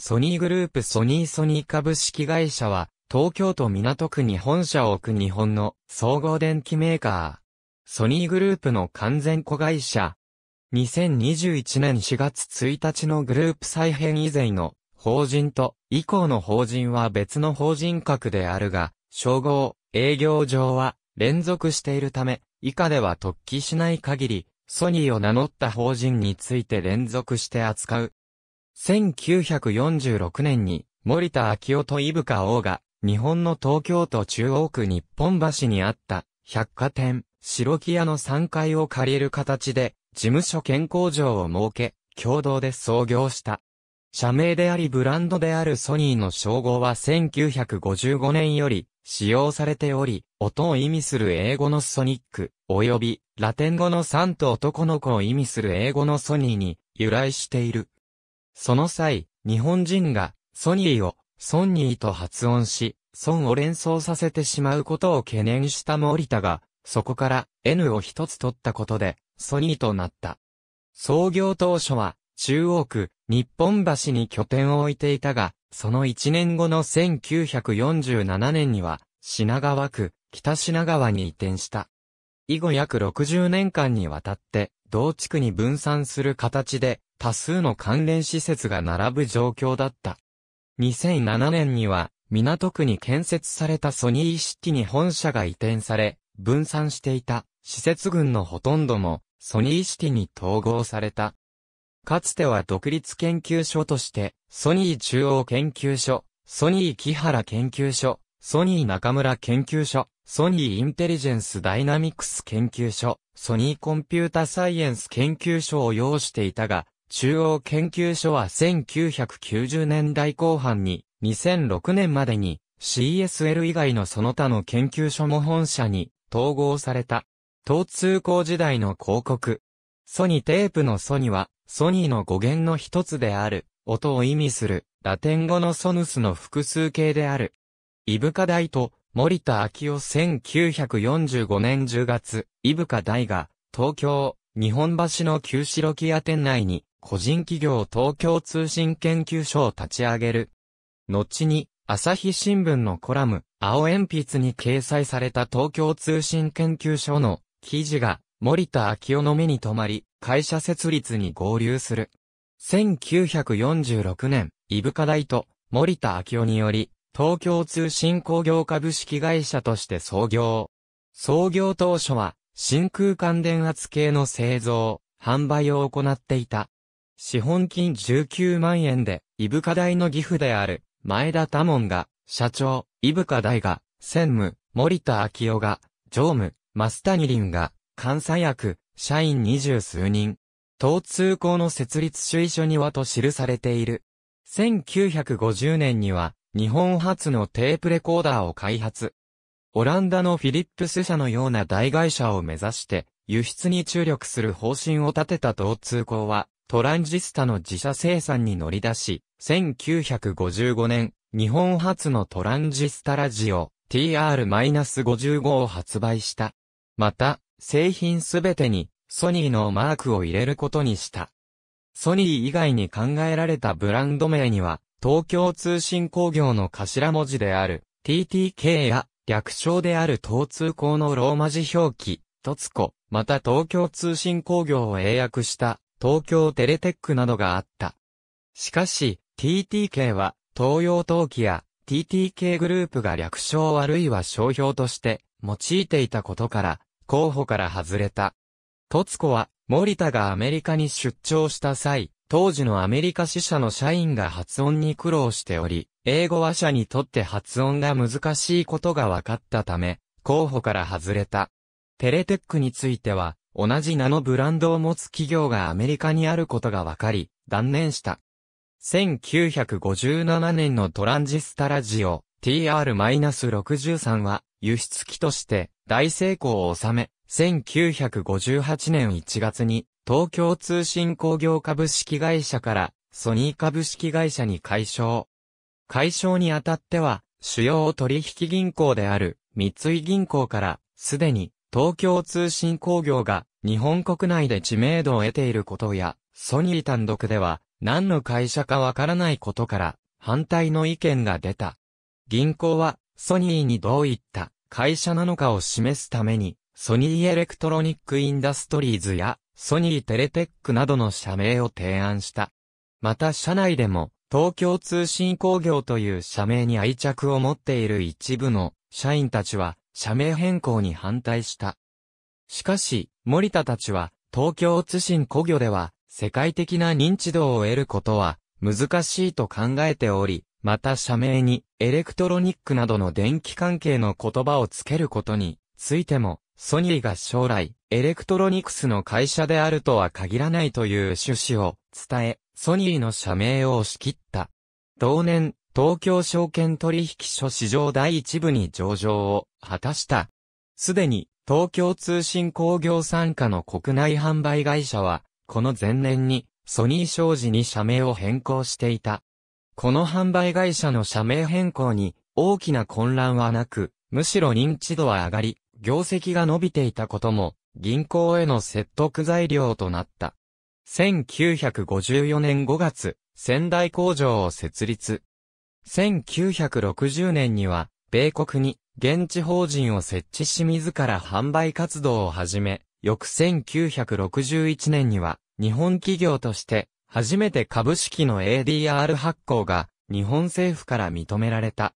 ソニーグループソニーソニー株式会社は、東京都港区に本社を置く日本の総合電機メーカー。ソニーグループの完全子会社。2021年4月1日のグループ再編以前の法人と以降の法人は別の法人格であるが、称号、営業上は連続しているため、以下では突起しない限り、ソニーを名乗った法人について連続して扱う1946年に森田昭夫と伊深王が日本の東京都中央区日本橋にあった百貨店白木屋の3階を借りる形で事務所兼工場を設け共同で創業した。社名でありブランドであるソニーの称号は1955年より使用されており、音を意味する英語のソニック、及びラテン語のサンと男の子を意味する英語のソニーに由来している。その際、日本人が、ソニーを、ソンニーと発音し、ソンを連想させてしまうことを懸念した森田が、そこから N を一つ取ったことで、ソニーとなった。創業当初は、中央区、日本橋に拠点を置いていたが、その1年後の1947年には、品川区、北品川に移転した。以後約60年間にわたって、同地区に分散する形で、多数の関連施設が並ぶ状況だった。2007年には、港区に建設されたソニーシティに本社が移転され、分散していた施設群のほとんどもソニーシティに統合された。かつては独立研究所として、ソニー中央研究所、ソニー木原研究所、ソニー中村研究所、ソニーインテリジェンスダイナミクス研究所、ソニーコンピュータサイエンス研究所を要していたが、中央研究所は1990年代後半に2006年までに CSL 以外のその他の研究所も本社に統合された。東通工時代の広告。ソニテープのソニはソニーの語源の一つである音を意味するラテン語のソヌスの複数形である。イブカ大と森田昭夫1945年10月、イブカ大が東京日本橋の旧白木屋店内に個人企業東京通信研究所を立ち上げる。後に、朝日新聞のコラム、青鉛筆に掲載された東京通信研究所の記事が森田明夫の目に留まり、会社設立に合流する。1946年、イブカ大と森田明夫により、東京通信工業株式会社として創業。創業当初は、真空管電圧計の製造、販売を行っていた。資本金19万円で、イブカ大の義父である、前田多門が、社長、イブカ大が、専務、森田昭夫が、常務、増リ林が、監査役、社員二十数人。東通行の設立主意書にはと記されている。1950年には、日本初のテープレコーダーを開発。オランダのフィリップス社のような大会社を目指して、輸出に注力する方針を立てた東通行は、トランジスタの自社生産に乗り出し、1955年、日本初のトランジスタラジオ TR-55 を発売した。また、製品すべてにソニーのマークを入れることにした。ソニー以外に考えられたブランド名には、東京通信工業の頭文字である TTK や略称である東通工のローマ字表記、トツコ、また東京通信工業を英訳した東京テレテックなどがあった。しかし、TTK は、東洋陶器や TTK グループが略称あるいは商標として用いていたことから、候補から外れた。トツコは、森田がアメリカに出張した際、当時のアメリカ支社の社員が発音に苦労しており、英語話者にとって発音が難しいことが分かったため、候補から外れた。テレテックについては、同じ名のブランドを持つ企業がアメリカにあることが分かり、断念した。1957年のトランジスタラジオ TR-63 は輸出機として大成功を収め、1958年1月に東京通信工業株式会社からソニー株式会社に解消。解消にあたっては主要取引銀行である三井銀行からすでに東京通信工業が日本国内で知名度を得ていることや、ソニー単独では何の会社かわからないことから反対の意見が出た。銀行はソニーにどういった会社なのかを示すために、ソニーエレクトロニックインダストリーズやソニーテレテックなどの社名を提案した。また社内でも東京通信工業という社名に愛着を持っている一部の社員たちは社名変更に反対した。しかし、森田たちは、東京通信古魚では、世界的な認知度を得ることは、難しいと考えており、また社名に、エレクトロニックなどの電気関係の言葉をつけることについても、ソニーが将来、エレクトロニクスの会社であるとは限らないという趣旨を伝え、ソニーの社名を押し切った。同年、東京証券取引所市場第一部に上場を果たした。すでに東京通信工業参加の国内販売会社は、この前年にソニー商事に社名を変更していた。この販売会社の社名変更に大きな混乱はなく、むしろ認知度は上がり、業績が伸びていたことも、銀行への説得材料となった。1954年5月、仙台工場を設立。1960年には、米国に現地法人を設置し自ら販売活動を始め、翌1961年には、日本企業として、初めて株式の ADR 発行が、日本政府から認められた。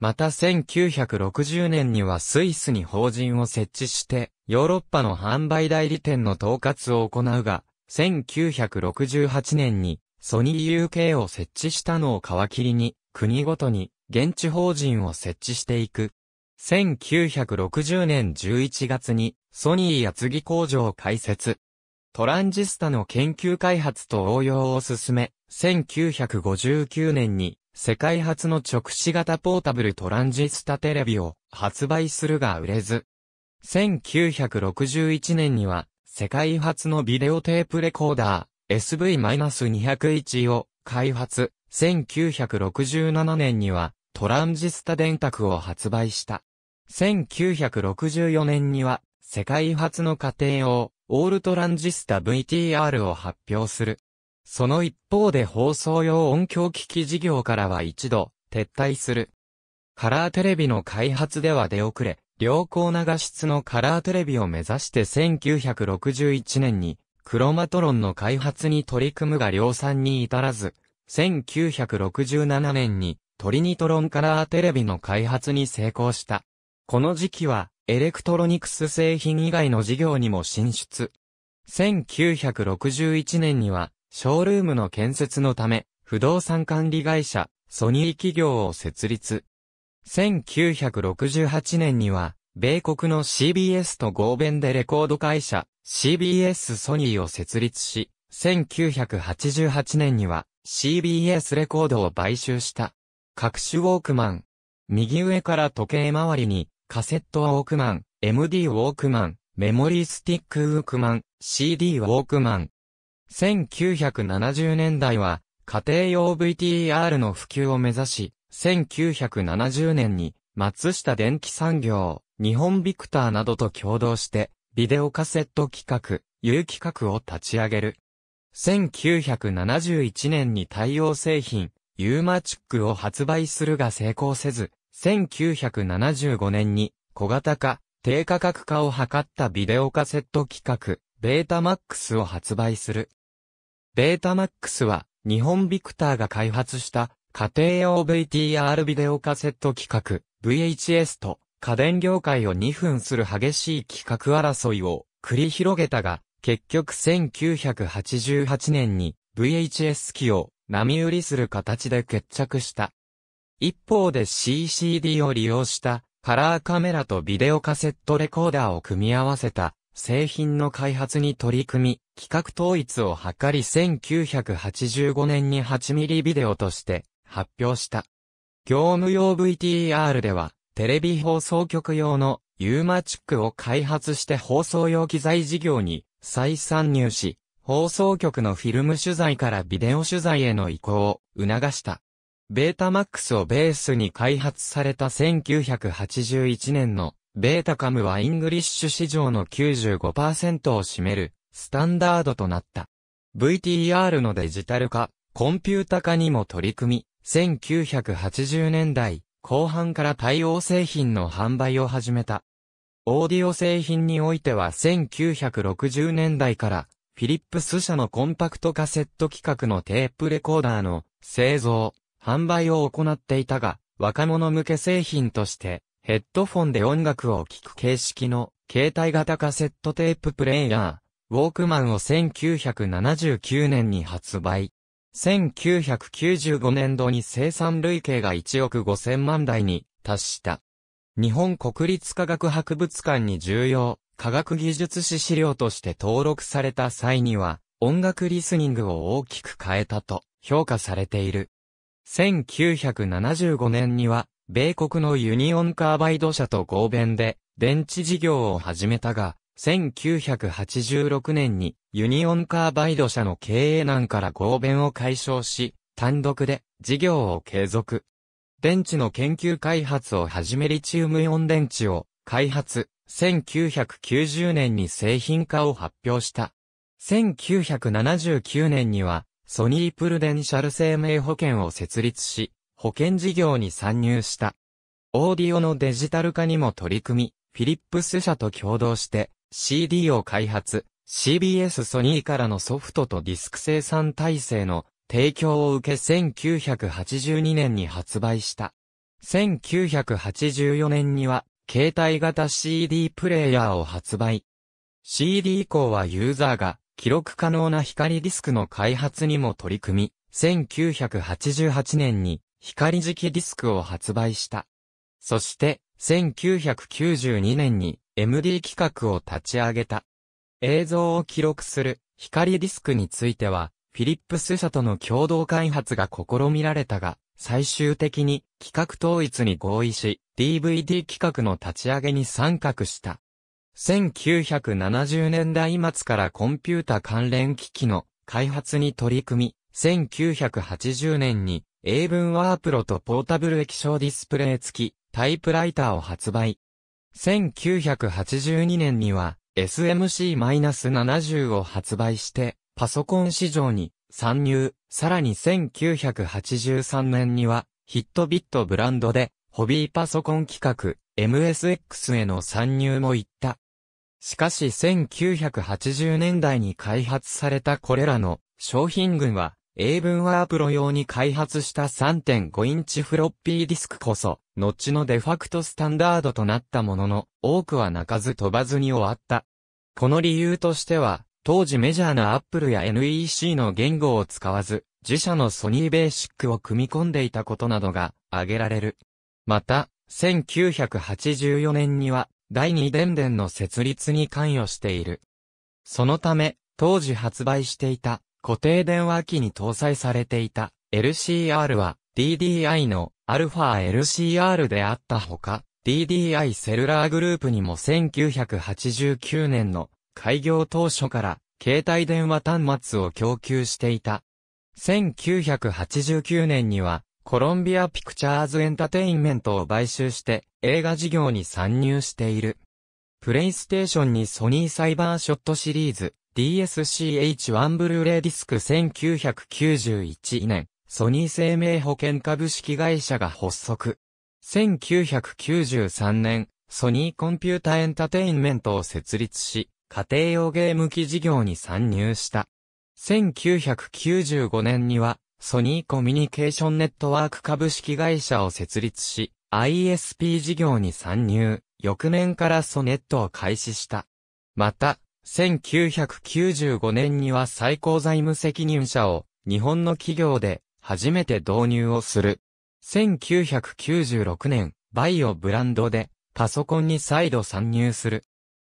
また1960年にはスイスに法人を設置して、ヨーロッパの販売代理店の統括を行うが、1968年にソニー UK を設置したのを皮切りに、国ごとに現地法人を設置していく。1960年11月にソニー厚木工場を開設。トランジスタの研究開発と応用を進め、1959年に世界初の直視型ポータブルトランジスタテレビを発売するが売れず。1961年には世界初のビデオテープレコーダー SV-201 を開発。1967年にはトランジスタ電卓を発売した。1964年には世界初の家庭用オールトランジスタ VTR を発表する。その一方で放送用音響機器事業からは一度撤退する。カラーテレビの開発では出遅れ、良好な画質のカラーテレビを目指して1961年にクロマトロンの開発に取り組むが量産に至らず、1967年にトリニトロンカラーテレビの開発に成功した。この時期はエレクトロニクス製品以外の事業にも進出。1961年にはショールームの建設のため不動産管理会社ソニー企業を設立。1968年には米国の CBS と合弁でレコード会社 CBS ソニーを設立し、1988年には CBS レコードを買収した。各種ウォークマン。右上から時計回りに、カセットウォークマン、MD ウォークマン、メモリースティックウォークマン、CD ウォークマン。1970年代は、家庭用 VTR の普及を目指し、1970年に、松下電機産業、日本ビクターなどと共同して、ビデオカセット企画、有企画を立ち上げる。1971年に太陽製品、ユーマチックを発売するが成功せず、1975年に小型化、低価格化を図ったビデオカセット企画、ベータマックスを発売する。ベータマックスは、日本ビクターが開発した家庭用 VTR ビデオカセット企画、VHS と家電業界を2分する激しい企画争いを繰り広げたが、結局1988年に VHS 機を波売りする形で決着した。一方で CCD を利用したカラーカメラとビデオカセットレコーダーを組み合わせた製品の開発に取り組み、企画統一を図り1985年に 8mm ビデオとして発表した。業務用 VTR ではテレビ放送局用のユーマチックを開発して放送用機材事業に再参入し、放送局のフィルム取材からビデオ取材への移行を促した。ベータマックスをベースに開発された1981年のベータカムはイングリッシュ市場の95%を占めるスタンダードとなった。VTR のデジタル化、コンピュータ化にも取り組み、1980年代後半から対応製品の販売を始めた。オーディオ製品においては1960年代からフィリップス社のコンパクトカセット規格のテープレコーダーの製造、販売を行っていたが、若者向け製品としてヘッドフォンで音楽を聴く形式の携帯型カセットテーププレイヤー、ウォークマンを1979年に発売。1995年度に生産累計が1億5000万台に達した。日本国立科学博物館に重要、科学技術史資料として登録された際には、音楽リスニングを大きく変えたと評価されている。1975年には、米国のユニオンカーバイド社と合弁で、電池事業を始めたが、1986年にユニオンカーバイド社の経営難から合弁を解消し、単独で事業を継続。電池の研究開発を始めリチウムイオン電池を開発、1990年に製品化を発表した。1979年には、ソニープルデンシャル生命保険を設立し、保険事業に参入した。オーディオのデジタル化にも取り組み、フィリップス社と共同して CD を開発、CBS ソニーからのソフトとディスク生産体制の提供を受け1982年に発売した。1984年には、携帯型 CD プレイヤーを発売。CD 以降はユーザーが記録可能な光ディスクの開発にも取り組み、1988年に光磁気ディスクを発売した。そして、1992年に MD 企画を立ち上げた。映像を記録する光ディスクについては、フィリップス社との共同開発が試みられたが、最終的に企画統一に合意し、DVD 企画の立ち上げに参画した。1970年代末からコンピュータ関連機器の開発に取り組み、1980年に英文ワープロとポータブル液晶ディスプレイ付きタイプライターを発売。1982年には SMC-70 を発売してパソコン市場に参入、さらに1983年にはヒットビットブランドでホビーパソコン企画 MSX への参入も行った。しかし1980年代に開発されたこれらの商品群は英文ワープロ用に開発した3.5インチフロッピーディスクこそ、後のデファクトスタンダードとなったものの、多くは泣かず飛ばずに終わった。この理由としては、当時メジャーなアップルや NEC の言語を使わず、自社のソニーベーシックを組み込んでいたことなどが挙げられる。また、1984年には第2電電の設立に関与している。そのため、当時発売していた固定電話機に搭載されていた LCR は DDI の αLCR であったほか、DDI セルラーグループにも1989年の開業当初から携帯電話端末を供給していた。1989年にはコロンビアピクチャーズエンタテインメントを買収して映画事業に参入している。プレイステーションにソニーサイバーショットシリーズ DSCH1 ブルーレイディスク1991年ソニー生命保険株式会社が発足。1993年ソニーコンピュータエンタテインメントを設立し、家庭用ゲーム機事業に参入した。1995年には、ソニーコミュニケーションネットワーク株式会社を設立し、ISP 事業に参入、翌年からソネットを開始した。また、1995年には最高財務責任者を日本の企業で初めて導入をする。1996年、バイオブランドでパソコンに再度参入する。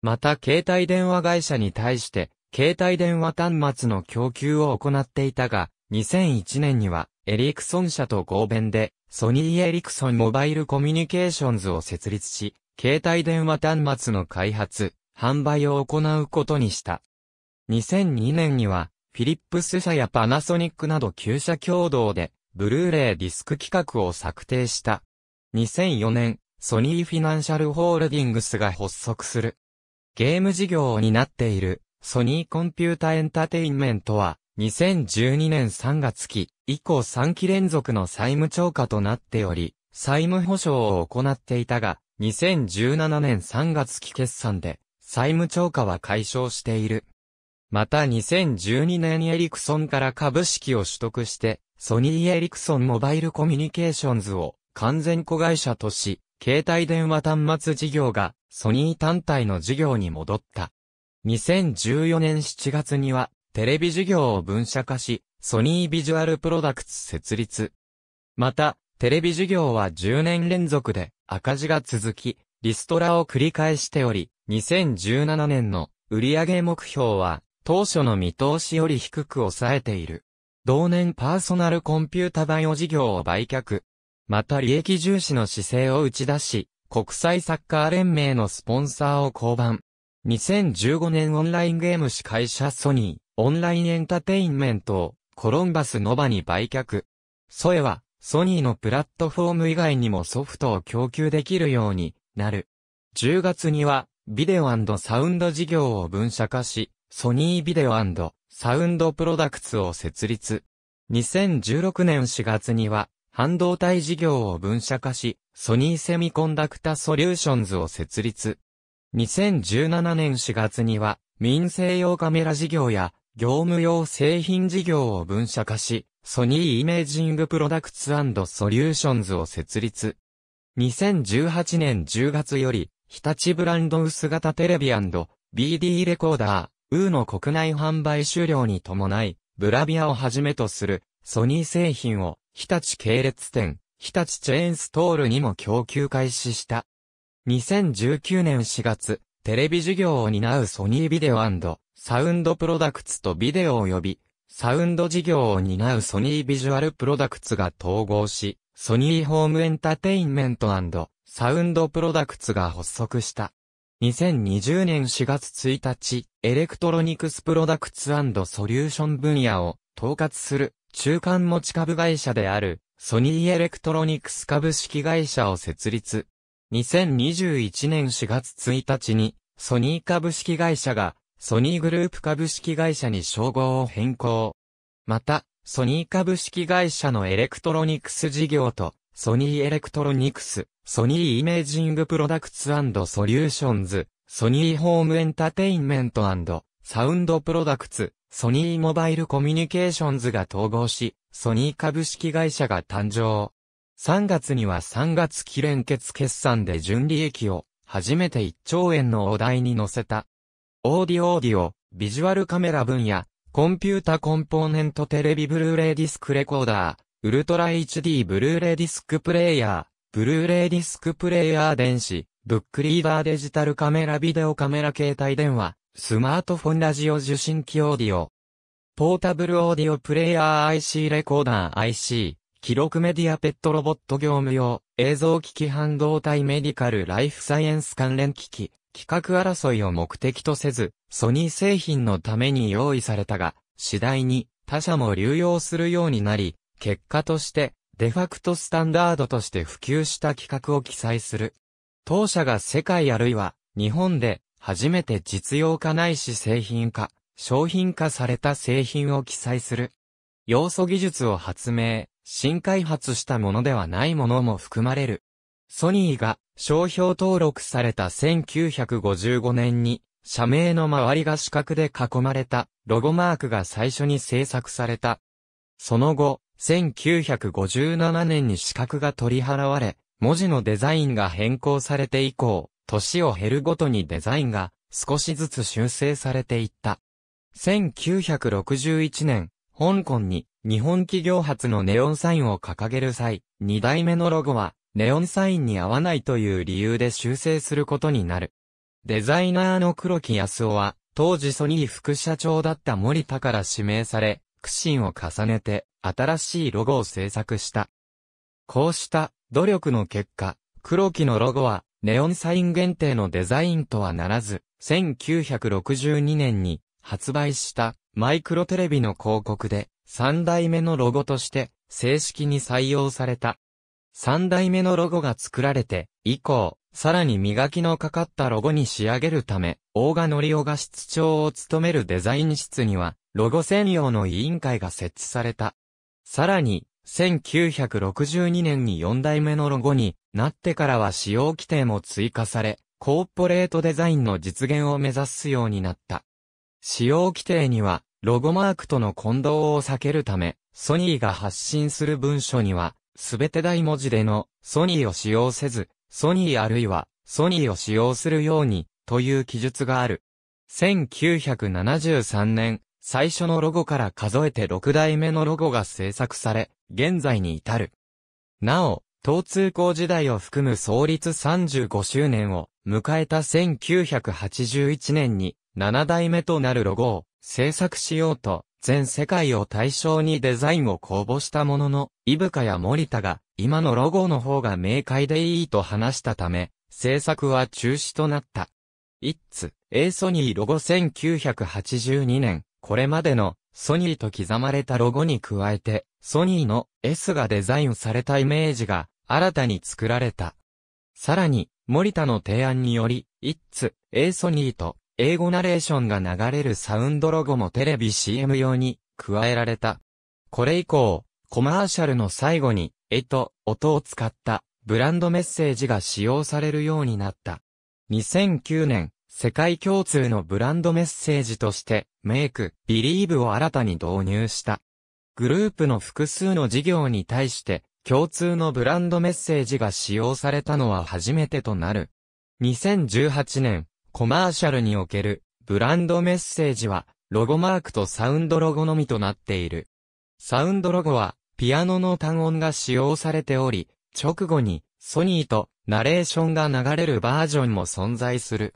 また携帯電話会社に対して、携帯電話端末の供給を行っていたが、2001年には、エリクソン社と合弁で、ソニー・エリクソン・モバイル・コミュニケーションズを設立し、携帯電話端末の開発、販売を行うことにした。2002年には、フィリップス社やパナソニックなど旧社共同で、ブルーレイディスク企画を策定した。2004年、ソニーフィナンシャルホールディングスが発足する。ゲーム事業を担っているソニーコンピュータエンタテインメントは2012年3月期以降3期連続の債務超過となっており、債務保証を行っていたが、2017年3月期決算で債務超過は解消している。また2012年エリクソンから株式を取得して、ソニーエリクソンモバイルコミュニケーションズを完全子会社とし、携帯電話端末事業がソニー単体の事業に戻った。2014年7月にはテレビ事業を分社化し、ソニービジュアルプロダクツ設立。また、テレビ事業は10年連続で赤字が続き、リストラを繰り返しており、2017年の売上目標は当初の見通しより低く抑えている。同年パーソナルコンピュータバイオ事業を売却、また利益重視の姿勢を打ち出し、国際サッカー連盟のスポンサーを降板。2015年オンラインゲーム司会者ソニー、オンラインエンタテインメントをコロンバスノバに売却。ソエはソニーのプラットフォーム以外にもソフトを供給できるようになる。10月にはビデオサウンド事業を分社化し、ソニービデオサウンドプロダクツを設立。2016年4月には半導体事業を分社化し、ソニーセミコンダクタソリューションズを設立。2017年4月には、民生用カメラ事業や、業務用製品事業を分社化し、ソニーイメージングプロダクツソリューションズを設立。2018年10月より、日立ブランド薄型テレビ &BD レコーダー、ウーの国内販売終了に伴い、ブラビアをはじめとするソニー製品を日立系列店、日立チェーンストールにも供給開始した。2019年4月、テレビ事業を担うソニービデオサウンドプロダクツとビデオを呼び、サウンド事業を担うソニービジュアルプロダクツが統合し、ソニーホームエンタテインメントサウンドプロダクツが発足した。2020年4月1日、エレクトロニクスプロダクツソリューション分野を統括する中間持ち株会社である、ソニーエレクトロニクス株式会社を設立。2021年4月1日に、ソニー株式会社が、ソニーグループ株式会社に称号を変更。また、ソニー株式会社のエレクトロニクス事業と、ソニーエレクトロニクス、ソニーイメージングプロダクツソリューションズ、ソニーホームエンタテインメントサウンドプロダクツ、ソニーモバイルコミュニケーションズが統合し、ソニー株式会社が誕生。3月には3月期連結決算で純利益を、初めて1兆円のお題に乗せた。オーディオオーディオ、ビジュアルカメラ分野、コンピュータコンポーネントテレビブルーレイディスクレコーダー、ウルトラ HD ブルーレイディスクプレイヤー、ブルーレイディスクプレイヤー電子、ブックリーダーデジタルカメラビデオカメラ携帯電話、スマートフォンラジオ受信機オーディオ。ポータブルオーディオプレイヤー IC レコーダー IC。記録メディアペットロボット業務用。映像機器半導体メディカルライフサイエンス関連機器。企画争いを目的とせず、ソニー製品のために用意されたが、次第に他社も流用するようになり、結果として、デファクトスタンダードとして普及した企画を記載する。当社が世界あるいは日本で初めて実用化ないし製品化、商品化された製品を記載する。要素技術を発明、新開発したものではないものも含まれる。ソニーが商標登録された1955年に、社名の周りが四角で囲まれたロゴマークが最初に制作された。その後、1957年に四角が取り払われ、文字のデザインが変更されて以降、年を経るごとにデザインが少しずつ修正されていった。1961年、香港に日本企業発のネオンサインを掲げる際、2代目のロゴはネオンサインに合わないという理由で修正することになる。デザイナーの黒木康夫は、当時ソニー副社長だった森田から指名され、苦心を重ねて新しいロゴを制作した。こうした努力の結果、黒木のロゴはネオンサイン限定のデザインとはならず、1962年に発売したマイクロテレビの広告で3代目のロゴとして正式に採用された。3代目のロゴが作られて以降、さらに磨きのかかったロゴに仕上げるため、大賀則夫が室長を務めるデザイン室には、ロゴ専用の委員会が設置された。さらに、1962年に4代目のロゴになってからは使用規定も追加され、コーポレートデザインの実現を目指すようになった。使用規定には、ロゴマークとの混同を避けるため、ソニーが発信する文書には、すべて大文字でのソニーを使用せず、ソニーあるいはソニーを使用するようにという記述がある。1973年、最初のロゴから数えて6代目のロゴが制作され、現在に至る。なお、東通工時代を含む創立35周年を迎えた1981年に7代目となるロゴを制作しようと全世界を対象にデザインを公募したものの、イブカや森田が今のロゴの方が明快でいいと話したため、制作は中止となった。イッツ、エーソニーロゴ1982年、これまでのソニーと刻まれたロゴに加えて、ソニーの S がデザインされたイメージが新たに作られた。さらに、森田の提案により、It's A ソニーと英語ナレーションが流れるサウンドロゴもテレビ CM 用に加えられた。これ以降、コマーシャルの最後に、絵と音を使ったブランドメッセージが使用されるようになった。2009年、世界共通のブランドメッセージとして、メイク、ビリーブを新たに導入した。グループの複数の事業に対して、共通のブランドメッセージが使用されたのは初めてとなる。2018年、コマーシャルにおけるブランドメッセージは、ロゴマークとサウンドロゴのみとなっている。サウンドロゴは、ピアノの単音が使用されており、直後に、ソニーとナレーションが流れるバージョンも存在する。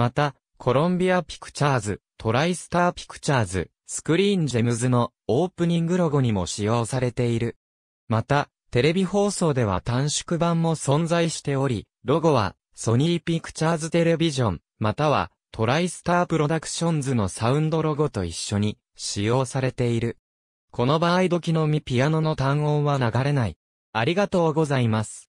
また、コロンビアピクチャーズ、トライスターピクチャーズ、スクリーンジェムズのオープニングロゴにも使用されている。また、テレビ放送では短縮版も存在しており、ロゴは、ソニーピクチャーズテレビジョン、または、トライスタープロダクションズのサウンドロゴと一緒に使用されている。この場合時のみピアノの単音は流れない。ありがとうございます。